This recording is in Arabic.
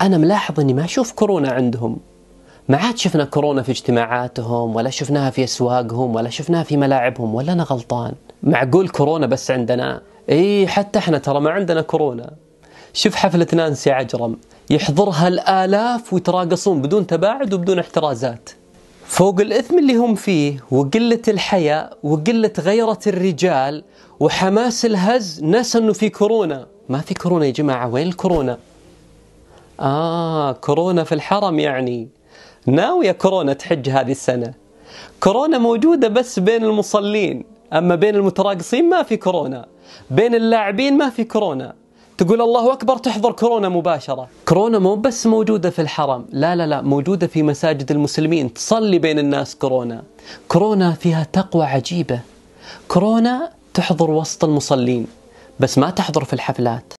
أنا ملاحظ أني ما أشوف كورونا عندهم ما عاد شفنا كورونا في اجتماعاتهم ولا شفناها في أسواقهم ولا شفناها في ملاعبهم ولا أنا غلطان معقول كورونا بس عندنا إي حتى احنا ترى ما عندنا كورونا شوف حفلة نانسي عجرم يحضرها الآلاف ويتراقصون بدون تباعد وبدون احترازات فوق الإثم اللي هم فيه وقلة الحياء وقلة غيرة الرجال وحماس الهز نسى أنه في كورونا ما في كورونا يا جماعة وين الكورونا آه كورونا في الحرم يعني ناوية كورونا تحج هذه السنة كورونا موجودة بس بين المصلين أما بين المتراقصين ما في كورونا بين اللاعبين ما في كورونا تقول الله أكبر تحضر كورونا مباشرة كورونا مو بس موجودة في الحرم لا لا لا موجودة في مساجد المسلمين تصلي بين الناس كورونا كورونا فيها تقوى عجيبة كورونا تحضر وسط المصلين بس ما تحضر في الحفلات